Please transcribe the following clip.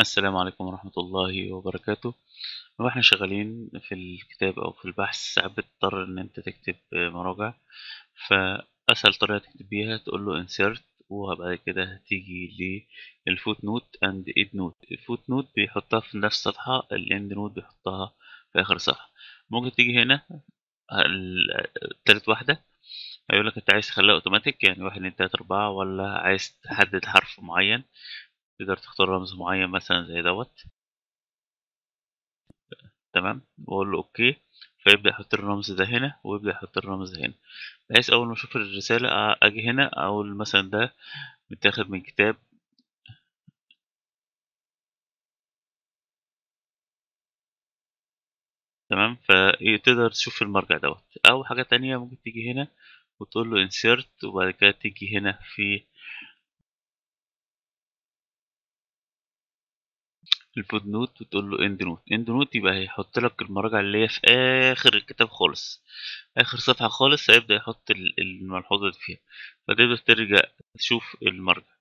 السلام عليكم ورحمة الله وبركاته لو احنا شغالين في الكتاب او في البحث ساعات بتضطر ان انت تكتب مراجع فاسهل طريقة تكتب بيها تقول له insert وبعد كده هتيجي للفوت نوت اند ايد نوت الفوت نوت بيحطها في نفس الصفحة الاند نوت بيحطها في اخر صفحة ممكن تيجي هنا التالت واحدة هيقولك انت عايز تخليها اوتوماتيك يعني واحد اتنين تلاتة اربعة ولا عايز تحدد حرف معين تقدر تختار رمز معين مثلا زي دوت تمام واقول له اوكي فيبدا يحط الرمز ده هنا ويبدا يحط الرمز هنا بحيث اول ما اشوف الرساله اجي هنا اقول مثلا ده متاخد من كتاب تمام فتقدر إيه، تشوف المرجع دوت او حاجه تانية ممكن تيجي هنا وتقول له insert وبعد كده تيجي هنا في البود نوت وتقول له اند نوت اند نوت يبقى هيحط لك المراجع اللي هي في اخر الكتاب خالص اخر صفحه خالص هيبدا يحط الملحوظه دي فيها فتقدر ترجع تشوف المرجع